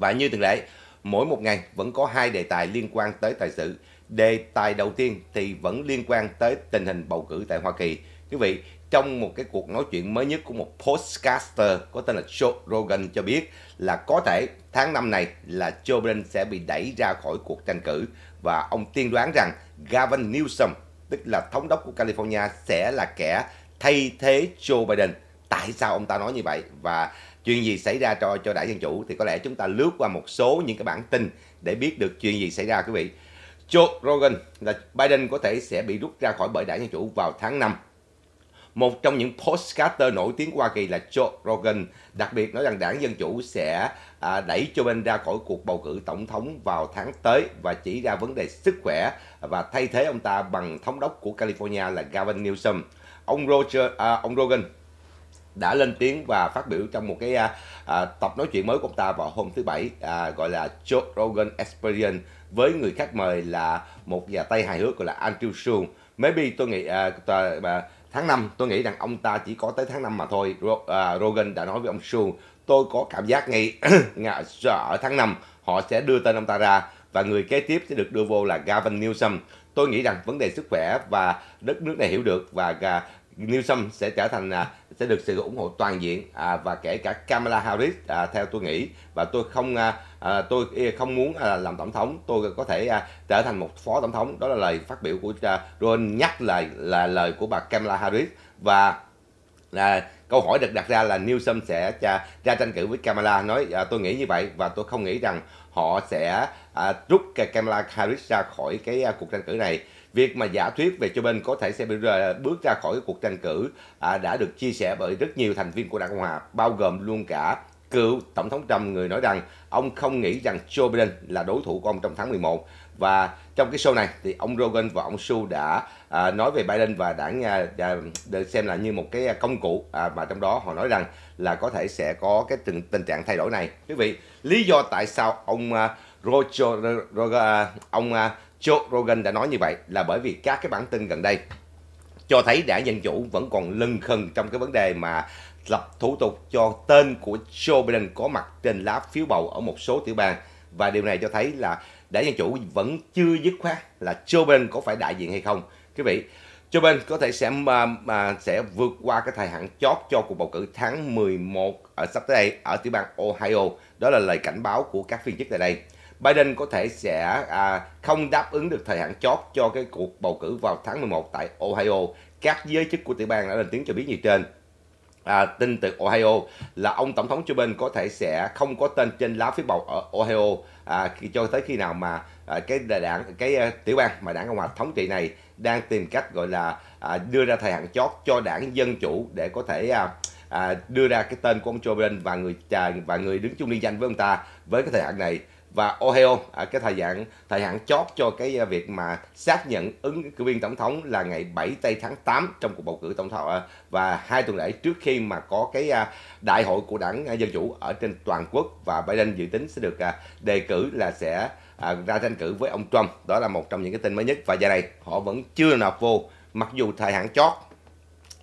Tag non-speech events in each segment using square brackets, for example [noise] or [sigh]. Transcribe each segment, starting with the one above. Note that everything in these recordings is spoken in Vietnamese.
Và như thường lệ, mỗi một ngày vẫn có hai đề tài liên quan tới tài sự. Đề tài đầu tiên thì vẫn liên quan tới tình hình bầu cử tại Hoa Kỳ. Quý vị, trong một cái cuộc nói chuyện mới nhất của một postcaster có tên là Joe Rogan cho biết là có thể tháng năm này là Joe Biden sẽ bị đẩy ra khỏi cuộc tranh cử và ông tiên đoán rằng Gavin Newsom tức là thống đốc của California sẽ là kẻ thay thế Joe Biden. Tại sao ông ta nói như vậy? Và chuyện gì xảy ra cho cho đại dân chủ thì có lẽ chúng ta lướt qua một số những cái bản tin để biết được chuyện gì xảy ra quý vị Joe Rogan là Biden có thể sẽ bị rút ra khỏi bởi đảng Dân Chủ vào tháng 5. Một trong những postcaster nổi tiếng của Hoa Kỳ là Joe Rogan đặc biệt nói rằng đảng Dân Chủ sẽ à, đẩy Joe Biden ra khỏi cuộc bầu cử tổng thống vào tháng tới và chỉ ra vấn đề sức khỏe và thay thế ông ta bằng thống đốc của California là Gavin Newsom. Ông Roger, à, ông Rogan đã lên tiếng và phát biểu trong một cái à, à, tập nói chuyện mới của ông ta vào hôm thứ bảy à, gọi là Joe Rogan Experience với người khách mời là một nhà tay hài hước gọi là Andrew Schulz. Maybe tôi nghĩ à, à tháng 5 tôi nghĩ rằng ông ta chỉ có tới tháng 5 mà thôi. Ro, à, Rogan đã nói với ông Schulz tôi có cảm giác ngay [clears throat] ở tháng 5 họ sẽ đưa tên ông ta ra và người kế tiếp sẽ được đưa vô là Gavin Newsom. Tôi nghĩ rằng vấn đề sức khỏe và đất nước này hiểu được và Newsom sẽ trở thành à, sẽ được sự ủng hộ toàn diện à, và kể cả Kamala Harris à, theo tôi nghĩ và tôi không à, à tôi không muốn à, làm tổng thống tôi có thể à, trở thành một phó tổng thống đó là lời phát biểu của à, Ron nhắc lại là lời của bà Kamala Harris và là câu hỏi được đặt ra là Newsom sẽ ra, ra tranh cử với Kamala nói à, tôi nghĩ như vậy và tôi không nghĩ rằng họ sẽ à, rút Kamala Harris ra khỏi cái à, cuộc tranh cử này việc mà giả thuyết về cho bên có thể sẽ bước ra khỏi cuộc tranh cử à, đã được chia sẻ bởi rất nhiều thành viên của đảng cộng hòa bao gồm luôn cả cựu tổng thống Trump người nói rằng ông không nghĩ rằng Joe Biden là đối thủ của ông trong tháng 11 và trong cái show này thì ông Rogan và ông Su đã à, nói về Biden và đảng à, được xem là như một cái à, công cụ à, mà trong đó họ nói rằng là có thể sẽ có cái tình, tình trạng thay đổi này quý vị lý do tại sao ông à, Roger, Roger, à, ông à, Joe Rogan đã nói như vậy là bởi vì các cái bản tin gần đây cho thấy đảng Dân Chủ vẫn còn lân khân trong cái vấn đề mà lập thủ tục cho tên của Joe Biden có mặt trên lá phiếu bầu ở một số tiểu bang và điều này cho thấy là đảng Dân Chủ vẫn chưa dứt khoát là Joe Biden có phải đại diện hay không. Quý vị, Joe Biden có thể sẽ mà, mà sẽ vượt qua cái thời hạn chót cho cuộc bầu cử tháng 11 ở ờ, sắp tới đây ở tiểu bang Ohio. Đó là lời cảnh báo của các phiên chức tại đây. Biden có thể sẽ à, không đáp ứng được thời hạn chót cho cái cuộc bầu cử vào tháng 11 tại Ohio. Các giới chức của tiểu bang đã lên tiếng cho biết như trên. À, tin từ Ohio là ông tổng thống Joe Biden có thể sẽ không có tên trên lá phiếu bầu ở Ohio à, cho tới khi nào mà à, cái đảng cái uh, tiểu bang mà đảng cộng hòa thống trị này đang tìm cách gọi là à, đưa ra thời hạn chót cho đảng dân chủ để có thể à, à, đưa ra cái tên của ông Joe Biden và người à, và người đứng chung liên danh với ông ta với cái thời hạn này và Ohio ở à, cái thời hạn thời hạn chót cho cái à, việc mà xác nhận ứng cử viên tổng thống là ngày 7 tây tháng 8 trong cuộc bầu cử tổng thống à, và hai tuần lễ trước khi mà có cái đại hội của đảng dân chủ ở trên toàn quốc và Biden dự tính sẽ được đề cử là sẽ ra tranh cử với ông Trump đó là một trong những cái tin mới nhất và giờ này họ vẫn chưa nộp vô mặc dù thời hạn chót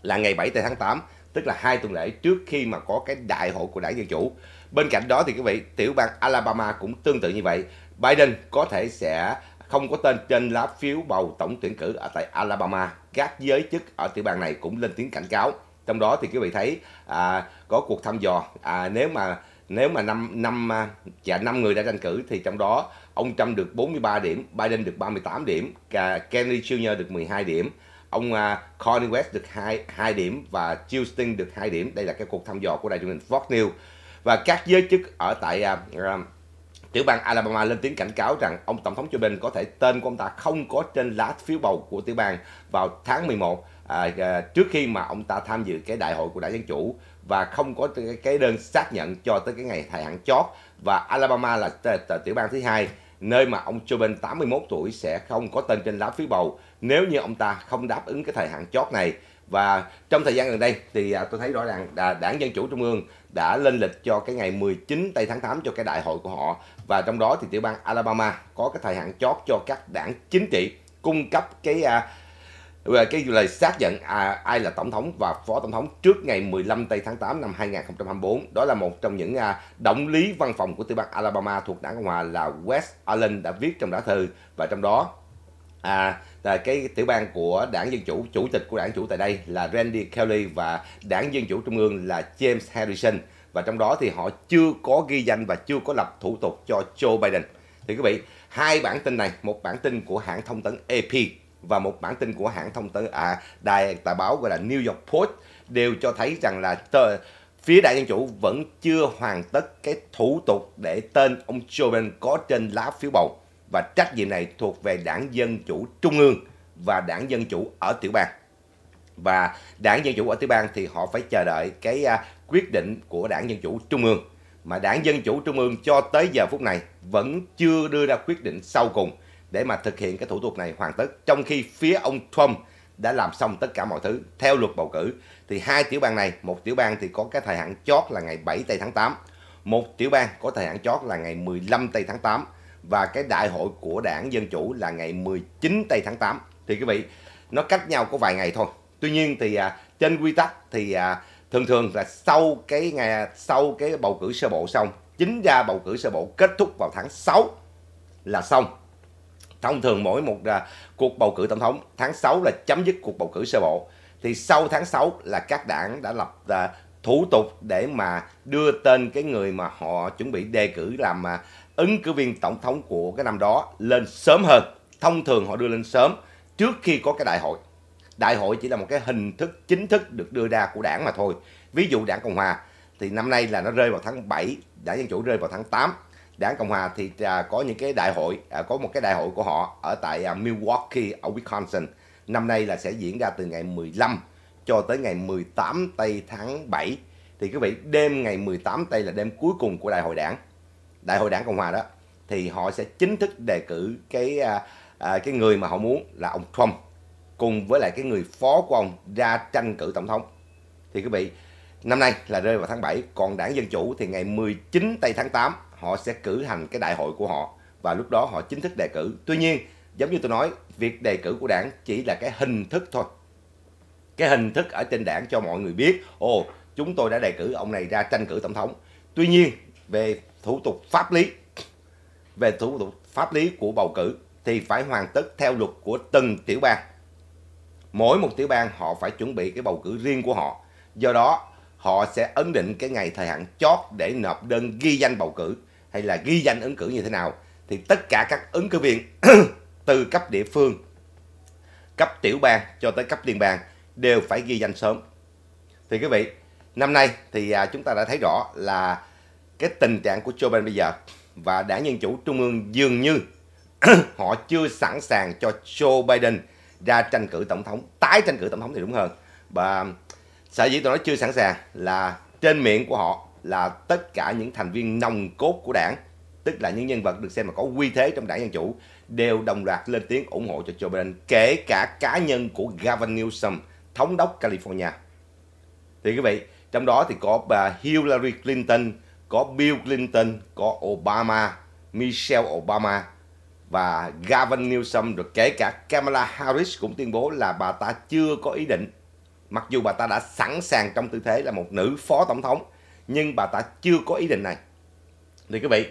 là ngày 7 tây tháng 8 tức là hai tuần lễ trước khi mà có cái đại hội của đảng dân chủ bên cạnh đó thì quý vị tiểu bang Alabama cũng tương tự như vậy Biden có thể sẽ không có tên trên lá phiếu bầu tổng tuyển cử ở tại Alabama các giới chức ở tiểu bang này cũng lên tiếng cảnh cáo trong đó thì quý vị thấy à, có cuộc thăm dò à, nếu mà nếu mà năm năm dạ năm người đã tranh cử thì trong đó ông Trump được 43 điểm, Biden được 38 điểm, Kennedy Jr được 12 điểm, ông Cornyn à, West được 2 2 điểm và Jill được 2 điểm. Đây là cái cuộc thăm dò của đài truyền hình Fox News và các giới chức ở tại uh, tiểu bang Alabama lên tiếng cảnh cáo rằng ông tổng thống Joe Biden có thể tên của ông ta không có trên lá phiếu bầu của tiểu bang vào tháng 11 à, à, trước khi mà ông ta tham dự cái đại hội của đảng dân chủ và không có cái đơn xác nhận cho tới cái ngày thời hạn chót và Alabama là tiểu bang thứ hai nơi mà ông Joe Biden 81 tuổi sẽ không có tên trên lá phiếu bầu nếu như ông ta không đáp ứng cái thời hạn chót này và trong thời gian gần đây thì à, tôi thấy rõ ràng là đảng Dân Chủ Trung ương đã lên lịch cho cái ngày 19 tây tháng 8 cho cái đại hội của họ và trong đó thì tiểu bang Alabama có cái thời hạn chót cho các đảng chính trị cung cấp cái à, về cái lời xác nhận à, ai là tổng thống và phó tổng thống trước ngày 15 tây tháng 8 năm 2024 đó là một trong những à, động lý văn phòng của tiểu bang Alabama thuộc đảng cộng hòa là West Allen đã viết trong lá thư và trong đó à, là cái tiểu bang của đảng Dân Chủ, chủ tịch của đảng chủ tại đây là Randy Kelly và đảng Dân Chủ Trung ương là James Harrison. Và trong đó thì họ chưa có ghi danh và chưa có lập thủ tục cho Joe Biden. Thì quý vị, hai bản tin này, một bản tin của hãng thông tấn AP và một bản tin của hãng thông tấn à, đài tờ báo gọi là New York Post đều cho thấy rằng là tờ, phía đảng dân chủ vẫn chưa hoàn tất cái thủ tục để tên ông Joe Biden có trên lá phiếu bầu và trách nhiệm này thuộc về Đảng Dân Chủ Trung ương và Đảng Dân Chủ ở tiểu bang. Và Đảng Dân Chủ ở tiểu bang thì họ phải chờ đợi cái à, quyết định của Đảng Dân Chủ Trung ương. Mà Đảng Dân Chủ Trung ương cho tới giờ phút này vẫn chưa đưa ra quyết định sau cùng để mà thực hiện cái thủ tục này hoàn tất. Trong khi phía ông Trump đã làm xong tất cả mọi thứ theo luật bầu cử thì hai tiểu bang này một tiểu bang thì có cái thời hạn chót là ngày 7 tây tháng 8 một tiểu bang có thời hạn chót là ngày 15 tây tháng 8 và cái đại hội của đảng Dân Chủ là ngày 19 tây tháng 8. Thì quý vị, nó cách nhau có vài ngày thôi. Tuy nhiên thì à, trên quy tắc thì à, thường thường là sau cái ngày à, sau cái bầu cử sơ bộ xong, chính ra bầu cử sơ bộ kết thúc vào tháng 6 là xong. Thông thường mỗi một à, cuộc bầu cử tổng thống tháng 6 là chấm dứt cuộc bầu cử sơ bộ. Thì sau tháng 6 là các đảng đã lập à, thủ tục để mà đưa tên cái người mà họ chuẩn bị đề cử làm à, ứng cử viên tổng thống của cái năm đó lên sớm hơn thông thường họ đưa lên sớm trước khi có cái đại hội đại hội chỉ là một cái hình thức chính thức được đưa ra của đảng mà thôi ví dụ đảng cộng hòa thì năm nay là nó rơi vào tháng 7 đảng dân chủ rơi vào tháng 8 đảng cộng hòa thì à, có những cái đại hội à, có một cái đại hội của họ ở tại à, milwaukee ở wisconsin năm nay là sẽ diễn ra từ ngày 15 cho tới ngày 18 tây tháng 7 thì quý vị đêm ngày 18 tây là đêm cuối cùng của đại hội đảng đại hội đảng cộng hòa đó thì họ sẽ chính thức đề cử cái à, à, cái người mà họ muốn là ông Trump cùng với lại cái người phó của ông ra tranh cử tổng thống thì quý vị năm nay là rơi vào tháng 7 còn đảng dân chủ thì ngày 19 tây tháng 8 họ sẽ cử hành cái đại hội của họ và lúc đó họ chính thức đề cử tuy nhiên giống như tôi nói việc đề cử của đảng chỉ là cái hình thức thôi cái hình thức ở trên đảng cho mọi người biết ồ chúng tôi đã đề cử ông này ra tranh cử tổng thống tuy nhiên về thủ tục pháp lý về thủ tục pháp lý của bầu cử thì phải hoàn tất theo luật của từng tiểu bang. Mỗi một tiểu bang họ phải chuẩn bị cái bầu cử riêng của họ. Do đó, họ sẽ ấn định cái ngày thời hạn chót để nộp đơn ghi danh bầu cử hay là ghi danh ứng cử như thế nào. Thì tất cả các ứng cử viên [clears throat] từ cấp địa phương, cấp tiểu bang cho tới cấp liên bang đều phải ghi danh sớm. Thì quý vị, năm nay thì à, chúng ta đã thấy rõ là cái tình trạng của Joe Biden bây giờ và đảng Dân Chủ Trung ương dường như [clears throat] họ chưa sẵn sàng cho Joe Biden ra tranh cử tổng thống, tái tranh cử tổng thống thì đúng hơn. Và sở dĩ tôi nói chưa sẵn sàng là trên miệng của họ là tất cả những thành viên nòng cốt của đảng, tức là những nhân vật được xem là có uy thế trong đảng Dân Chủ, đều đồng loạt lên tiếng ủng hộ cho Joe Biden, kể cả cá nhân của Gavin Newsom, thống đốc California. Thì quý vị, trong đó thì có bà Hillary Clinton, có Bill Clinton, có Obama, Michelle Obama và Gavin Newsom rồi kể cả Kamala Harris cũng tuyên bố là bà ta chưa có ý định mặc dù bà ta đã sẵn sàng trong tư thế là một nữ phó tổng thống nhưng bà ta chưa có ý định này thì quý vị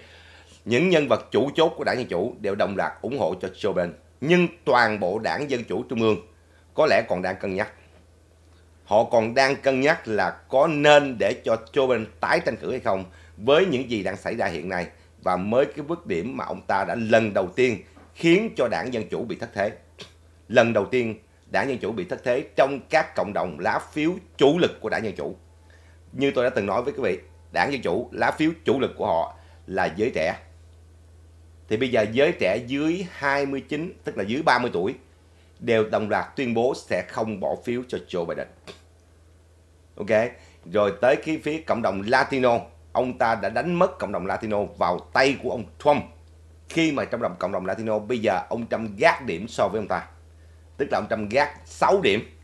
những nhân vật chủ chốt của đảng dân chủ đều đồng loạt ủng hộ cho Joe Biden nhưng toàn bộ đảng dân chủ trung ương có lẽ còn đang cân nhắc họ còn đang cân nhắc là có nên để cho Joe Biden tái tranh cử hay không với những gì đang xảy ra hiện nay và mới cái bước điểm mà ông ta đã lần đầu tiên khiến cho đảng Dân Chủ bị thất thế. Lần đầu tiên đảng Dân Chủ bị thất thế trong các cộng đồng lá phiếu chủ lực của đảng Dân Chủ. Như tôi đã từng nói với quý vị, đảng Dân Chủ, lá phiếu chủ lực của họ là giới trẻ. Thì bây giờ giới trẻ dưới 29, tức là dưới 30 tuổi, đều đồng loạt tuyên bố sẽ không bỏ phiếu cho Joe Biden. Ok, rồi tới khi phía cộng đồng Latino ông ta đã đánh mất cộng đồng Latino vào tay của ông Trump khi mà trong đồng cộng đồng Latino bây giờ ông Trump gác điểm so với ông ta tức là ông Trump gác 6 điểm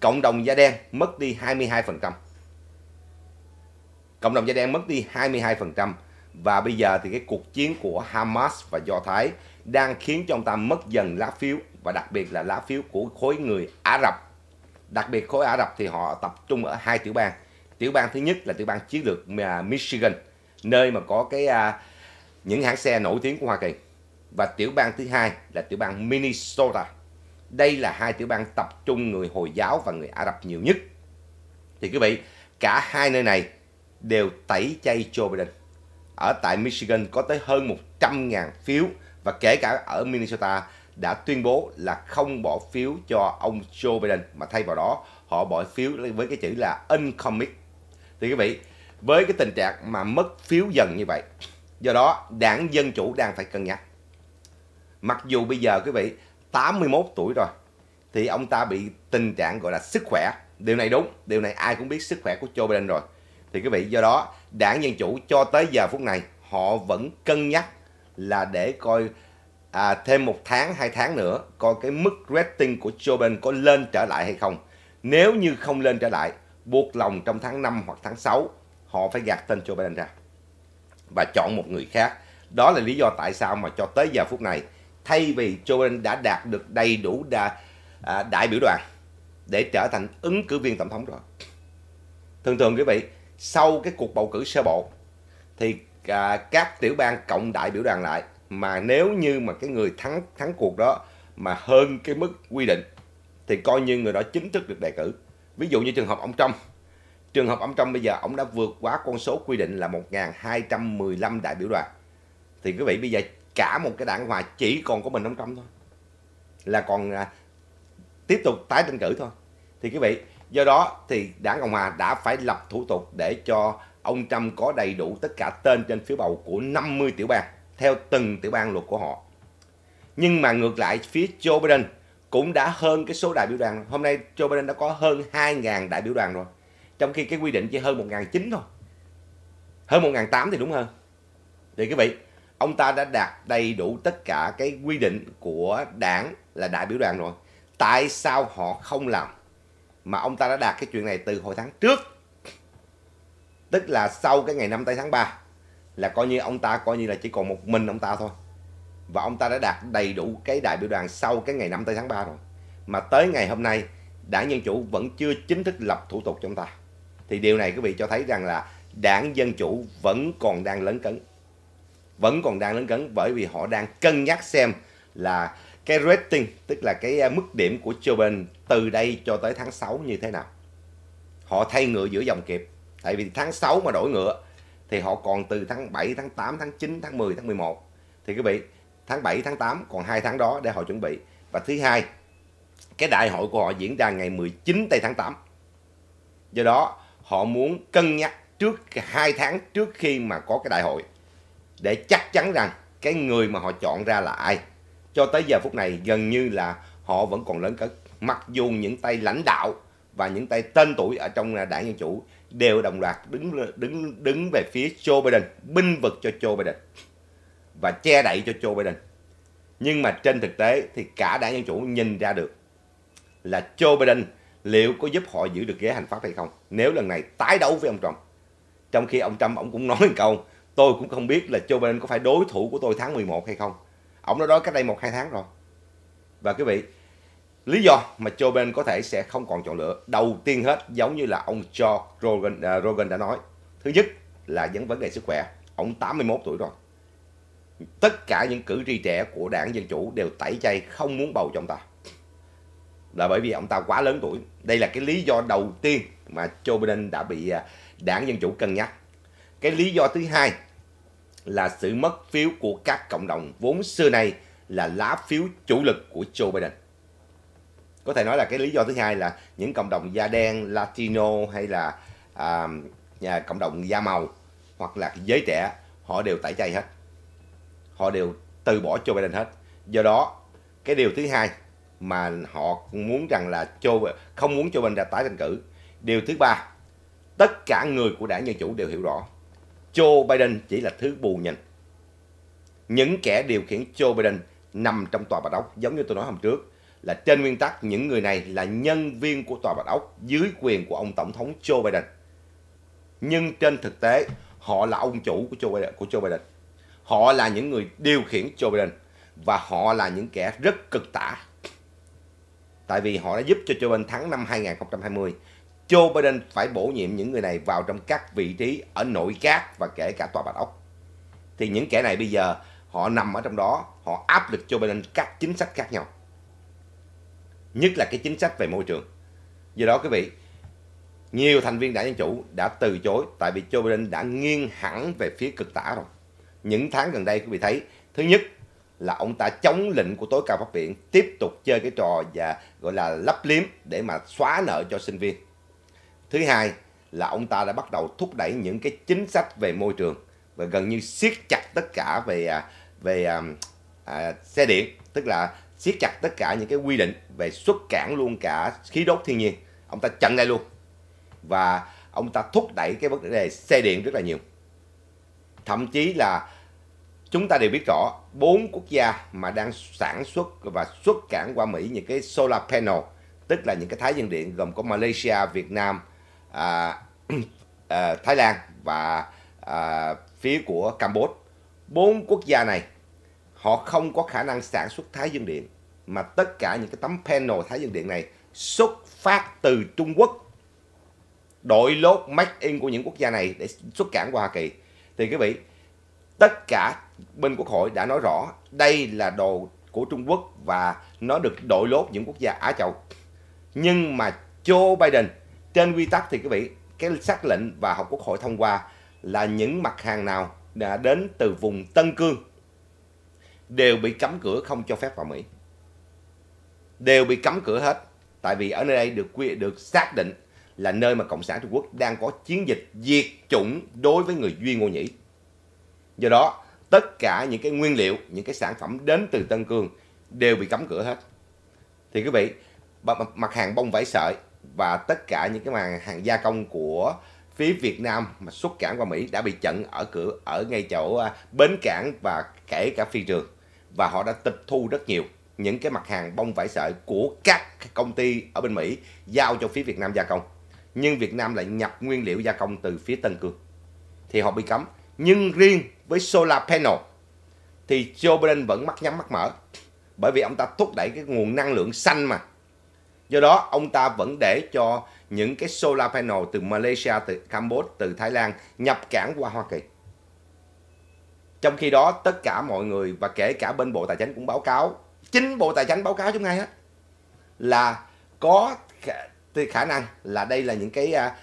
cộng đồng da đen mất đi 22% cộng đồng da đen mất đi 22% và bây giờ thì cái cuộc chiến của Hamas và Do Thái đang khiến cho ông ta mất dần lá phiếu và đặc biệt là lá phiếu của khối người Ả Rập đặc biệt khối Ả Rập thì họ tập trung ở hai tiểu bang tiểu bang thứ nhất là tiểu bang chiến lược à, Michigan nơi mà có cái à, những hãng xe nổi tiếng của Hoa Kỳ và tiểu bang thứ hai là tiểu bang Minnesota đây là hai tiểu bang tập trung người Hồi giáo và người Ả Rập nhiều nhất thì quý vị cả hai nơi này đều tẩy chay Joe Biden ở tại Michigan có tới hơn 100.000 phiếu và kể cả ở Minnesota đã tuyên bố là không bỏ phiếu cho ông Joe Biden mà thay vào đó họ bỏ phiếu với cái chữ là uncommit thì quý vị với cái tình trạng mà mất phiếu dần như vậy do đó đảng dân chủ đang phải cân nhắc mặc dù bây giờ quý vị 81 tuổi rồi thì ông ta bị tình trạng gọi là sức khỏe điều này đúng điều này ai cũng biết sức khỏe của Joe Biden rồi thì quý vị do đó đảng dân chủ cho tới giờ phút này họ vẫn cân nhắc là để coi à, thêm một tháng hai tháng nữa coi cái mức rating của Joe Biden có lên trở lại hay không nếu như không lên trở lại buộc lòng trong tháng 5 hoặc tháng 6 họ phải gạt tên Joe Biden ra và chọn một người khác. Đó là lý do tại sao mà cho tới giờ phút này thay vì Joe Biden đã đạt được đầy đủ đa, à, đại biểu đoàn để trở thành ứng cử viên tổng thống rồi. Thường thường quý vị, sau cái cuộc bầu cử sơ bộ thì à, các tiểu bang cộng đại biểu đoàn lại mà nếu như mà cái người thắng thắng cuộc đó mà hơn cái mức quy định thì coi như người đó chính thức được đề cử ví dụ như trường hợp ông Trump, trường hợp ông Trump bây giờ ông đã vượt quá con số quy định là 1.215 đại biểu đoàn thì quý vị bây giờ cả một cái đảng hòa chỉ còn có mình ông Trump thôi là còn à, tiếp tục tái tranh cử thôi thì quý vị do đó thì đảng cộng hòa đã phải lập thủ tục để cho ông Trump có đầy đủ tất cả tên trên phiếu bầu của 50 tiểu bang theo từng tiểu bang luật của họ nhưng mà ngược lại phía Joe Biden cũng đã hơn cái số đại biểu đoàn hôm nay Joe Biden đã có hơn 2.000 đại biểu đoàn rồi trong khi cái quy định chỉ hơn 1.900 thôi hơn 1.800 thì đúng hơn thì quý vị ông ta đã đạt đầy đủ tất cả cái quy định của đảng là đại biểu đoàn rồi tại sao họ không làm mà ông ta đã đạt cái chuyện này từ hồi tháng trước tức là sau cái ngày 5 tây tháng 3 là coi như ông ta coi như là chỉ còn một mình ông ta thôi và ông ta đã đạt đầy đủ cái đại biểu đoàn sau cái ngày 5 tháng 3 rồi mà tới ngày hôm nay đảng Dân Chủ vẫn chưa chính thức lập thủ tục cho ông ta thì điều này quý vị cho thấy rằng là đảng Dân Chủ vẫn còn đang lấn cấn vẫn còn đang lấn cấn bởi vì họ đang cân nhắc xem là cái rating tức là cái à, mức điểm của Joe Biden từ đây cho tới tháng 6 như thế nào họ thay ngựa giữa dòng kịp tại vì tháng 6 mà đổi ngựa thì họ còn từ tháng 7, tháng 8, tháng 9, tháng 10, tháng 11 thì quý vị tháng 7, tháng 8 còn hai tháng đó để họ chuẩn bị. Và thứ hai, cái đại hội của họ diễn ra ngày 19 tây tháng 8. Do đó, họ muốn cân nhắc trước hai tháng trước khi mà có cái đại hội để chắc chắn rằng cái người mà họ chọn ra là ai. Cho tới giờ phút này gần như là họ vẫn còn lớn cất. Mặc dù những tay lãnh đạo và những tay tên tuổi ở trong đảng Dân Chủ đều đồng loạt đứng đứng đứng về phía Joe Biden, binh vực cho Joe Biden và che đậy cho Joe Biden. Nhưng mà trên thực tế thì cả đảng Dân Chủ nhìn ra được là Joe Biden liệu có giúp họ giữ được ghế hành pháp hay không nếu lần này tái đấu với ông Trump. Trong khi ông Trump ông cũng nói một câu tôi cũng không biết là Joe Biden có phải đối thủ của tôi tháng 11 hay không. Ông đã nói cách đây một hai tháng rồi. Và quý vị, lý do mà Joe Biden có thể sẽ không còn chọn lựa đầu tiên hết giống như là ông Joe Rogan, uh, Rogan đã nói. Thứ nhất là vấn đề sức khỏe. Ông 81 tuổi rồi tất cả những cử tri trẻ của đảng Dân Chủ đều tẩy chay không muốn bầu cho ông ta. Là bởi vì ông ta quá lớn tuổi. Đây là cái lý do đầu tiên mà Joe Biden đã bị à, đảng Dân Chủ cân nhắc. Cái lý do thứ hai là sự mất phiếu của các cộng đồng vốn xưa nay là lá phiếu chủ lực của Joe Biden. Có thể nói là cái lý do thứ hai là những cộng đồng da đen, Latino hay là à, cộng đồng da màu hoặc là giới trẻ họ đều tẩy chay hết họ đều từ bỏ Joe Biden hết do đó cái điều thứ hai mà họ muốn rằng là Joe không muốn Joe Biden ra tái tranh cử điều thứ ba tất cả người của đảng dân chủ đều hiểu rõ Joe Biden chỉ là thứ bù nhìn những kẻ điều khiển Joe Biden nằm trong tòa bạch ốc giống như tôi nói hôm trước là trên nguyên tắc những người này là nhân viên của tòa bạch ốc dưới quyền của ông tổng thống Joe Biden nhưng trên thực tế họ là ông chủ của Joe Biden, của Joe Biden. Họ là những người điều khiển Joe Biden và họ là những kẻ rất cực tả. Tại vì họ đã giúp cho Joe Biden thắng năm 2020. Joe Biden phải bổ nhiệm những người này vào trong các vị trí ở nội các và kể cả tòa Bạch Ốc. Thì những kẻ này bây giờ họ nằm ở trong đó, họ áp lực Joe Biden các chính sách khác nhau. Nhất là cái chính sách về môi trường. Do đó quý vị, nhiều thành viên đảng Dân Chủ đã từ chối tại vì Joe Biden đã nghiêng hẳn về phía cực tả rồi những tháng gần đây quý vị thấy thứ nhất là ông ta chống lệnh của tối cao pháp viện tiếp tục chơi cái trò và gọi là lấp liếm để mà xóa nợ cho sinh viên thứ hai là ông ta đã bắt đầu thúc đẩy những cái chính sách về môi trường và gần như siết chặt tất cả về à, về à, à, xe điện tức là siết chặt tất cả những cái quy định về xuất cản luôn cả khí đốt thiên nhiên ông ta chặn lại luôn và ông ta thúc đẩy cái vấn đề xe điện rất là nhiều thậm chí là chúng ta đều biết rõ bốn quốc gia mà đang sản xuất và xuất cảng qua Mỹ những cái solar panel tức là những cái thái dương điện gồm có Malaysia, Việt Nam, à, [clears throat] à, Thái Lan và à, phía của Campuchia. Bốn quốc gia này họ không có khả năng sản xuất thái dương điện mà tất cả những cái tấm panel thái dương điện này xuất phát từ Trung Quốc đội lốt make in của những quốc gia này để xuất cảng qua Hoa Kỳ thì quý vị, tất cả bên quốc hội đã nói rõ đây là đồ của Trung Quốc và nó được đội lốt những quốc gia Á Châu. Nhưng mà Joe Biden trên quy tắc thì quý vị, cái xác lệnh và học quốc hội thông qua là những mặt hàng nào đã đến từ vùng Tân Cương đều bị cấm cửa không cho phép vào Mỹ. Đều bị cấm cửa hết tại vì ở nơi đây được quy được xác định là nơi mà Cộng sản Trung Quốc đang có chiến dịch diệt chủng đối với người Duy Ngô Nhĩ. Do đó, tất cả những cái nguyên liệu, những cái sản phẩm đến từ Tân Cương đều bị cấm cửa hết. Thì quý vị, mặt hàng bông vải sợi và tất cả những cái hàng, hàng gia công của phía Việt Nam mà xuất cảng qua Mỹ đã bị chặn ở cửa ở ngay chỗ à, bến cảng và kể cả phi trường và họ đã tịch thu rất nhiều những cái mặt hàng bông vải sợi của các công ty ở bên Mỹ giao cho phía Việt Nam gia công nhưng Việt Nam lại nhập nguyên liệu gia công từ phía Tân Cương thì họ bị cấm. Nhưng riêng với solar panel thì Joe Biden vẫn mắt nhắm mắt mở bởi vì ông ta thúc đẩy cái nguồn năng lượng xanh mà. Do đó ông ta vẫn để cho những cái solar panel từ Malaysia, từ Campuchia, từ Thái Lan nhập cảng qua Hoa Kỳ. Trong khi đó tất cả mọi người và kể cả bên Bộ Tài chính cũng báo cáo, chính Bộ Tài chính báo cáo chúng ngay á là có thì khả năng là đây là những cái à,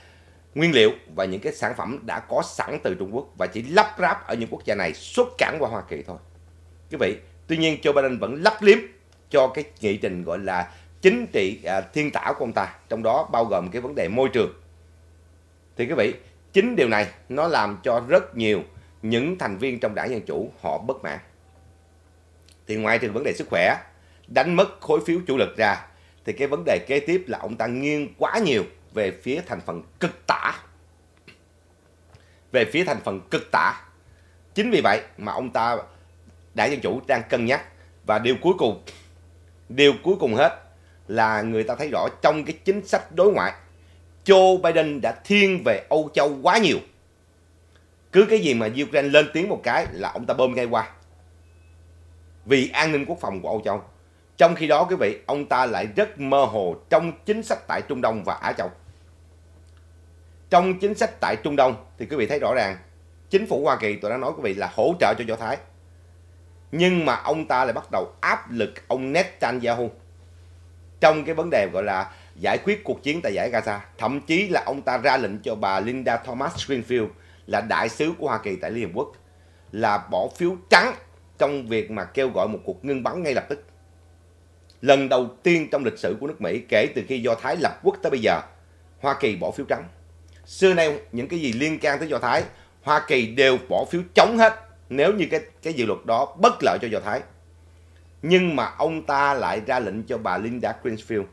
nguyên liệu và những cái sản phẩm đã có sẵn từ Trung Quốc và chỉ lắp ráp ở những quốc gia này xuất cảng qua Hoa Kỳ thôi. Quý vị, tuy nhiên Joe Biden vẫn lắp liếm cho cái nghị trình gọi là chính trị à, thiên tả của ông ta, trong đó bao gồm cái vấn đề môi trường. Thì quý vị, chính điều này nó làm cho rất nhiều những thành viên trong đảng Dân Chủ họ bất mãn. Thì ngoài trừ vấn đề sức khỏe, đánh mất khối phiếu chủ lực ra thì cái vấn đề kế tiếp là ông ta nghiêng quá nhiều về phía thành phần cực tả về phía thành phần cực tả chính vì vậy mà ông ta đảng dân chủ đang cân nhắc và điều cuối cùng điều cuối cùng hết là người ta thấy rõ trong cái chính sách đối ngoại Joe Biden đã thiên về Âu Châu quá nhiều cứ cái gì mà Ukraine lên tiếng một cái là ông ta bơm ngay qua vì an ninh quốc phòng của Âu Châu trong khi đó quý vị, ông ta lại rất mơ hồ trong chính sách tại Trung Đông và Á Châu. Trong chính sách tại Trung Đông thì quý vị thấy rõ ràng, chính phủ Hoa Kỳ tôi đã nói quý vị là hỗ trợ cho Do Thái. Nhưng mà ông ta lại bắt đầu áp lực ông Netanyahu trong cái vấn đề gọi là giải quyết cuộc chiến tại giải Gaza. Thậm chí là ông ta ra lệnh cho bà Linda Thomas Greenfield là đại sứ của Hoa Kỳ tại Liên Hợp Quốc là bỏ phiếu trắng trong việc mà kêu gọi một cuộc ngưng bắn ngay lập tức lần đầu tiên trong lịch sử của nước Mỹ kể từ khi Do Thái lập quốc tới bây giờ, Hoa Kỳ bỏ phiếu trắng. Xưa nay những cái gì liên can tới Do Thái, Hoa Kỳ đều bỏ phiếu chống hết nếu như cái cái dự luật đó bất lợi cho Do Thái. Nhưng mà ông ta lại ra lệnh cho bà Linda Greenfield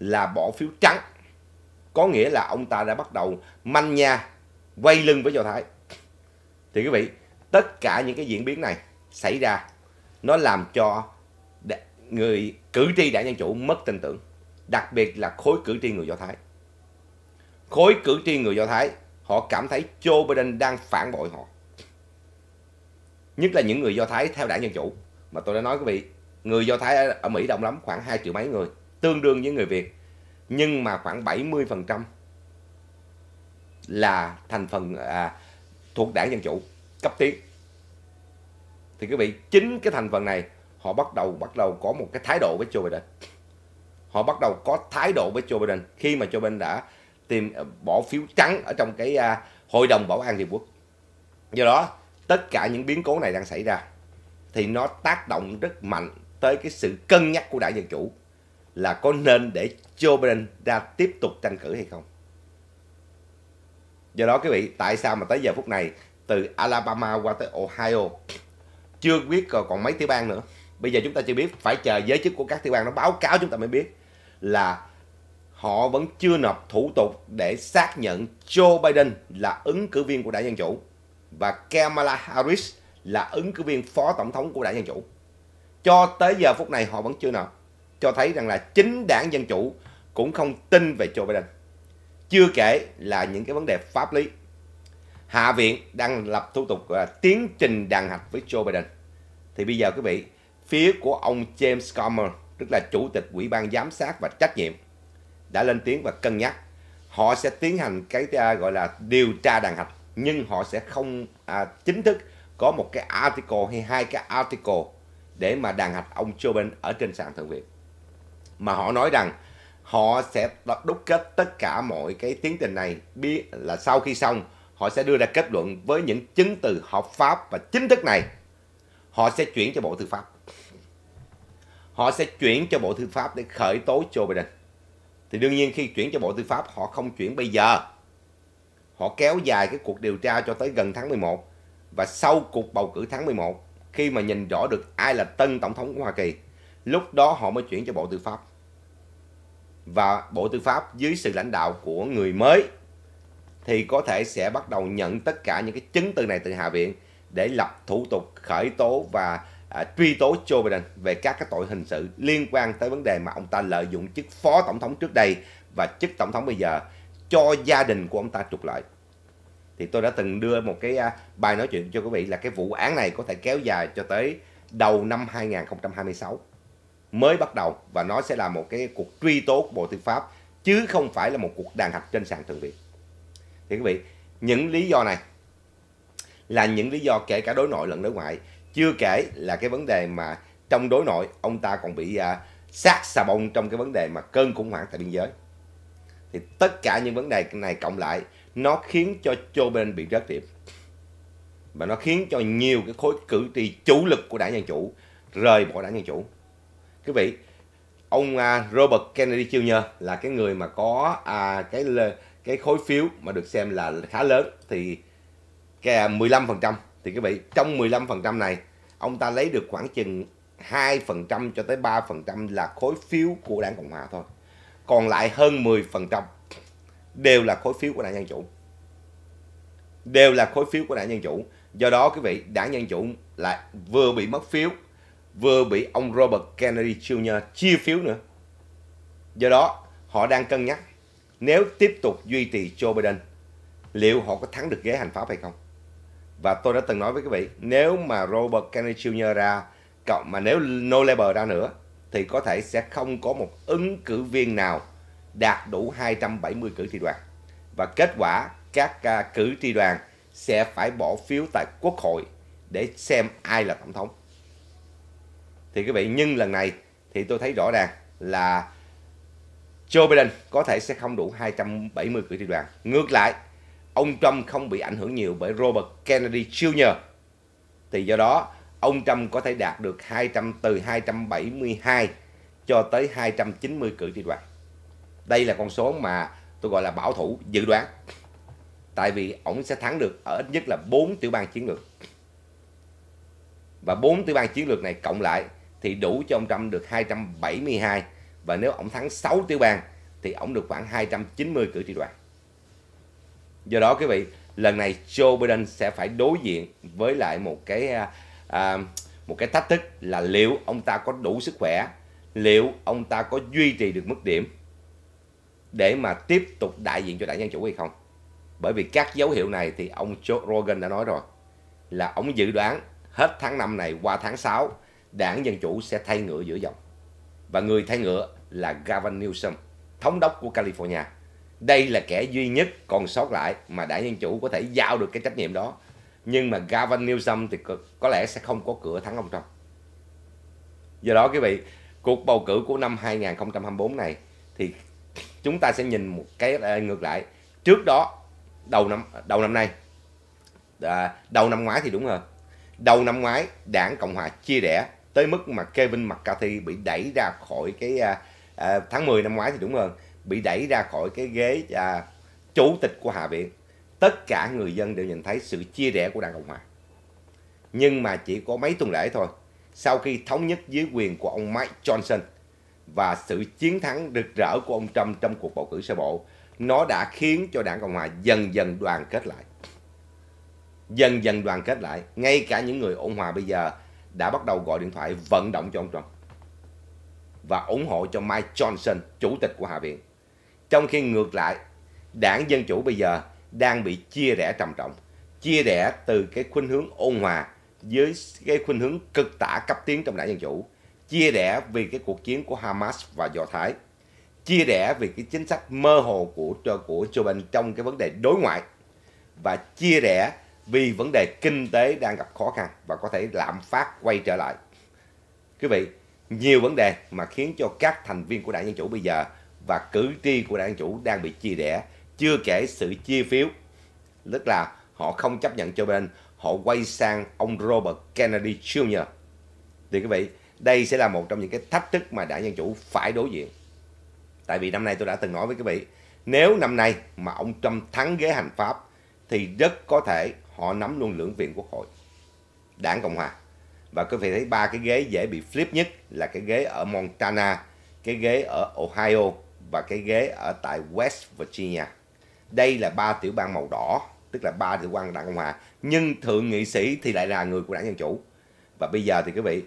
là bỏ phiếu trắng. Có nghĩa là ông ta đã bắt đầu manh nha, quay lưng với Do Thái. Thì quý vị, tất cả những cái diễn biến này xảy ra nó làm cho người cử tri đảng Dân Chủ mất tin tưởng, đặc biệt là khối cử tri người Do Thái. Khối cử tri người Do Thái, họ cảm thấy Joe Biden đang phản bội họ. Nhất là những người Do Thái theo đảng Dân Chủ. Mà tôi đã nói quý vị, người Do Thái ở Mỹ đông lắm, khoảng 2 triệu mấy người, tương đương với người Việt. Nhưng mà khoảng 70% là thành phần à, thuộc đảng Dân Chủ, cấp tiến. Thì quý vị, chính cái thành phần này họ bắt đầu bắt đầu có một cái thái độ với Joe Biden họ bắt đầu có thái độ với Joe Biden khi mà Joe Biden đã tìm ờ, bỏ phiếu trắng ở trong cái uh, hội đồng bảo an liên quốc do đó tất cả những biến cố này đang xảy ra thì nó tác động rất mạnh tới cái sự cân nhắc của đảng dân chủ là có nên để Joe Biden ra tiếp tục tranh cử hay không do đó quý vị tại sao mà tới giờ phút này từ Alabama qua tới Ohio chưa biết còn mấy tiểu bang nữa bây giờ chúng ta chưa biết phải chờ giới chức của các tiểu bang nó báo cáo chúng ta mới biết là họ vẫn chưa nộp thủ tục để xác nhận Joe Biden là ứng cử viên của đảng Dân Chủ và Kamala Harris là ứng cử viên phó tổng thống của đảng Dân Chủ. Cho tới giờ phút này họ vẫn chưa nộp. Cho thấy rằng là chính đảng Dân Chủ cũng không tin về Joe Biden. Chưa kể là những cái vấn đề pháp lý. Hạ viện đang lập thủ tục à, tiến trình đàn hạch với Joe Biden. Thì bây giờ quý vị phía của ông James Comer, tức là chủ tịch ủy ban giám sát và trách nhiệm, đã lên tiếng và cân nhắc họ sẽ tiến hành cái à, gọi là điều tra đàn hạch nhưng họ sẽ không à, chính thức có một cái article hay hai cái article để mà đàn hạch ông Joe Biden ở trên sàn thượng viện mà họ nói rằng họ sẽ đúc kết tất cả mọi cái tiến trình này biết là sau khi xong họ sẽ đưa ra kết luận với những chứng từ hợp pháp và chính thức này họ sẽ chuyển cho bộ tư pháp họ sẽ chuyển cho Bộ Tư pháp để khởi tố Joe Biden. Thì đương nhiên khi chuyển cho Bộ Tư pháp họ không chuyển bây giờ. Họ kéo dài cái cuộc điều tra cho tới gần tháng 11 và sau cuộc bầu cử tháng 11 khi mà nhìn rõ được ai là tân tổng thống của Hoa Kỳ, lúc đó họ mới chuyển cho Bộ Tư pháp. Và Bộ Tư pháp dưới sự lãnh đạo của người mới thì có thể sẽ bắt đầu nhận tất cả những cái chứng từ này từ Hạ viện để lập thủ tục khởi tố và à, truy tố Joe Biden về các cái tội hình sự liên quan tới vấn đề mà ông ta lợi dụng chức phó tổng thống trước đây và chức tổng thống bây giờ cho gia đình của ông ta trục lợi. Thì tôi đã từng đưa một cái à, bài nói chuyện cho quý vị là cái vụ án này có thể kéo dài cho tới đầu năm 2026 mới bắt đầu và nó sẽ là một cái cuộc truy tố của Bộ Tư pháp chứ không phải là một cuộc đàn hạch trên sàn thượng viện. Thì quý vị, những lý do này là những lý do kể cả đối nội lẫn đối ngoại chưa kể là cái vấn đề mà trong đối nội ông ta còn bị à, sát xà bông trong cái vấn đề mà cơn khủng hoảng tại biên giới thì tất cả những vấn đề này cộng lại nó khiến cho Joe Biden bị rớt điểm và nó khiến cho nhiều cái khối cử tri chủ lực của đảng dân chủ rời bỏ đảng dân chủ quý vị ông à, Robert Kennedy Jr là cái người mà có à, cái cái khối phiếu mà được xem là khá lớn thì cái 15% à, thì các vị trong 15% này ông ta lấy được khoảng chừng 2% cho tới 3% là khối phiếu của đảng Cộng Hòa thôi. Còn lại hơn 10% đều là khối phiếu của đảng Dân Chủ. Đều là khối phiếu của đảng Dân Chủ. Do đó quý vị, đảng Dân Chủ lại vừa bị mất phiếu, vừa bị ông Robert Kennedy Jr. chia phiếu nữa. Do đó, họ đang cân nhắc nếu tiếp tục duy trì Joe Biden, liệu họ có thắng được ghế hành pháp hay không? và tôi đã từng nói với quý vị nếu mà Robert Kennedy Jr ra cộng mà nếu No Labor ra nữa thì có thể sẽ không có một ứng cử viên nào đạt đủ 270 cử tri đoàn và kết quả các uh, cử tri đoàn sẽ phải bỏ phiếu tại quốc hội để xem ai là tổng thống thì quý vị nhưng lần này thì tôi thấy rõ ràng là Joe Biden có thể sẽ không đủ 270 cử tri đoàn ngược lại ông Trump không bị ảnh hưởng nhiều bởi Robert Kennedy Jr. Thì do đó, ông Trump có thể đạt được 200 từ 272 cho tới 290 cử tri đoàn. Đây là con số mà tôi gọi là bảo thủ dự đoán. Tại vì ông sẽ thắng được ở ít nhất là 4 tiểu bang chiến lược. Và 4 tiểu bang chiến lược này cộng lại thì đủ cho ông Trump được 272 và nếu ông thắng 6 tiểu bang thì ông được khoảng 290 cử tri đoàn do đó quý vị lần này Joe Biden sẽ phải đối diện với lại một cái à, à, một cái thách thức là liệu ông ta có đủ sức khỏe liệu ông ta có duy trì được mức điểm để mà tiếp tục đại diện cho đảng Dân Chủ hay không bởi vì các dấu hiệu này thì ông Joe Rogan đã nói rồi là ông dự đoán hết tháng 5 này qua tháng 6 đảng Dân Chủ sẽ thay ngựa giữa dòng và người thay ngựa là Gavin Newsom thống đốc của California đây là kẻ duy nhất còn sót lại mà đảng Dân Chủ có thể giao được cái trách nhiệm đó. Nhưng mà Gavin Newsom thì có lẽ sẽ không có cửa thắng ông Trump. Do đó quý vị, cuộc bầu cử của năm 2024 này thì chúng ta sẽ nhìn một cái ờ, ngược lại. Trước đó, đầu năm đầu năm nay, à, đầu năm ngoái thì đúng rồi Đầu năm ngoái, đảng Cộng Hòa chia rẽ tới mức mà Kevin McCarthy bị đẩy ra khỏi cái à, à tháng 10 năm ngoái thì đúng rồi bị đẩy ra khỏi cái ghế à, chủ tịch của Hạ viện. Tất cả người dân đều nhìn thấy sự chia rẽ của Đảng Cộng Hòa. Nhưng mà chỉ có mấy tuần lễ thôi, sau khi thống nhất dưới quyền của ông Mike Johnson và sự chiến thắng rực rỡ của ông Trump trong cuộc bầu cử sơ bộ, nó đã khiến cho Đảng Cộng Hòa dần dần đoàn kết lại. Dần dần đoàn kết lại, ngay cả những người ủng hòa bây giờ đã bắt đầu gọi điện thoại vận động cho ông Trump và ủng hộ cho Mike Johnson, chủ tịch của Hạ viện trong khi ngược lại, đảng Dân Chủ bây giờ đang bị chia rẽ trầm trọng. Chia rẽ từ cái khuynh hướng ôn hòa với cái khuynh hướng cực tả cấp tiến trong đảng Dân Chủ. Chia rẽ vì cái cuộc chiến của Hamas và Do Thái. Chia rẽ vì cái chính sách mơ hồ của của Joe Biden trong cái vấn đề đối ngoại. Và chia rẽ vì vấn đề kinh tế đang gặp khó khăn và có thể lạm phát quay trở lại. Quý vị, nhiều vấn đề mà khiến cho các thành viên của Đảng Dân Chủ bây giờ và cử tri của đảng chủ đang bị chia rẽ, chưa kể sự chia phiếu. Tức là họ không chấp nhận cho bên, họ quay sang ông Robert Kennedy Jr. Thì quý vị, đây sẽ là một trong những cái thách thức mà đảng Dân Chủ phải đối diện. Tại vì năm nay tôi đã từng nói với quý vị, nếu năm nay mà ông Trump thắng ghế hành pháp thì rất có thể họ nắm luôn lưỡng viện quốc hội. Đảng Cộng Hòa. Và quý vị thấy ba cái ghế dễ bị flip nhất là cái ghế ở Montana, cái ghế ở Ohio và cái ghế ở tại West Virginia. Đây là ba tiểu bang màu đỏ, tức là ba tiểu bang đảng Cộng hòa, nhưng thượng nghị sĩ thì lại là người của đảng Dân chủ. Và bây giờ thì quý vị,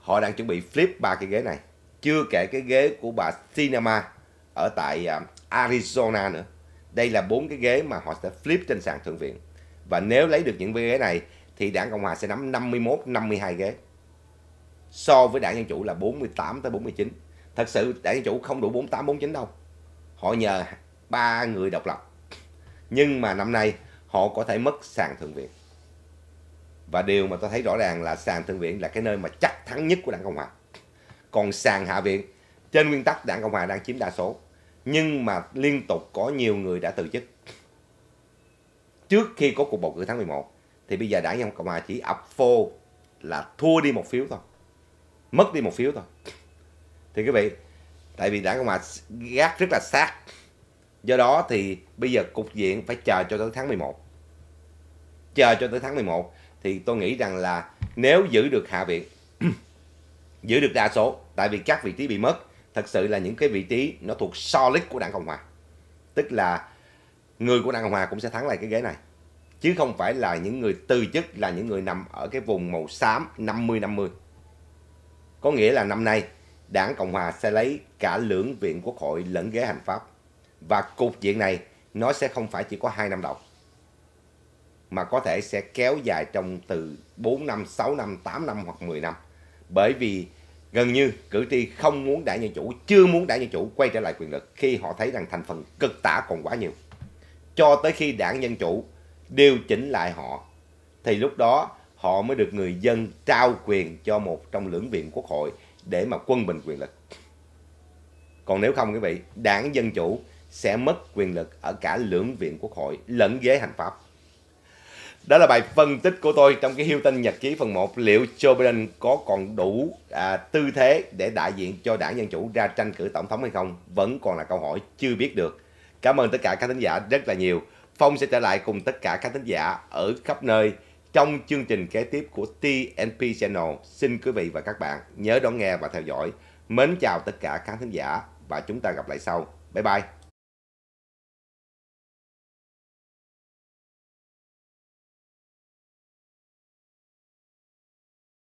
họ đang chuẩn bị flip ba cái ghế này, chưa kể cái ghế của bà Sinema ở tại à, Arizona nữa. Đây là bốn cái ghế mà họ sẽ flip trên sàn thượng viện. Và nếu lấy được những ghế này thì đảng Cộng hòa sẽ nắm 51 52 ghế. So với đảng Dân chủ là 48 tới 49 thật sự đảng dân chủ không đủ 48 49 đâu họ nhờ ba người độc lập nhưng mà năm nay họ có thể mất sàn thượng viện và điều mà tôi thấy rõ ràng là sàn thượng viện là cái nơi mà chắc thắng nhất của đảng cộng hòa còn sàn hạ viện trên nguyên tắc đảng cộng hòa đang chiếm đa số nhưng mà liên tục có nhiều người đã từ chức trước khi có cuộc bầu cử tháng 11 thì bây giờ đảng cộng hòa chỉ ập phô là thua đi một phiếu thôi mất đi một phiếu thôi thì quý vị tại vì đảng cộng hòa gác rất là sát do đó thì bây giờ cục diện phải chờ cho tới tháng 11 chờ cho tới tháng 11 thì tôi nghĩ rằng là nếu giữ được hạ viện [clears throat] giữ được đa số tại vì các vị trí bị mất thật sự là những cái vị trí nó thuộc solid của đảng cộng hòa tức là người của đảng cộng hòa cũng sẽ thắng lại cái ghế này chứ không phải là những người từ chức là những người nằm ở cái vùng màu xám 50 50 có nghĩa là năm nay Đảng Cộng Hòa sẽ lấy cả lưỡng viện quốc hội lẫn ghế hành pháp. Và cục diện này nó sẽ không phải chỉ có 2 năm đầu mà có thể sẽ kéo dài trong từ 4 năm, 6 năm, 8 năm hoặc 10 năm. Bởi vì gần như cử tri không muốn đảng nhân chủ, chưa muốn đảng nhân chủ quay trở lại quyền lực khi họ thấy rằng thành phần cực tả còn quá nhiều. Cho tới khi đảng Dân Chủ điều chỉnh lại họ, thì lúc đó họ mới được người dân trao quyền cho một trong lưỡng viện quốc hội để mà quân bình quyền lực. Còn nếu không quý vị, đảng Dân Chủ sẽ mất quyền lực ở cả lưỡng viện quốc hội lẫn ghế hành pháp. Đó là bài phân tích của tôi trong cái Hilton nhật ký phần 1 liệu Joe Biden có còn đủ à, tư thế để đại diện cho đảng Dân Chủ ra tranh cử tổng thống hay không vẫn còn là câu hỏi chưa biết được. Cảm ơn tất cả các thính giả rất là nhiều. Phong sẽ trở lại cùng tất cả các thính giả ở khắp nơi trong chương trình kế tiếp của TNP Channel. Xin quý vị và các bạn nhớ đón nghe và theo dõi. Mến chào tất cả khán thính giả và chúng ta gặp lại sau. Bye bye!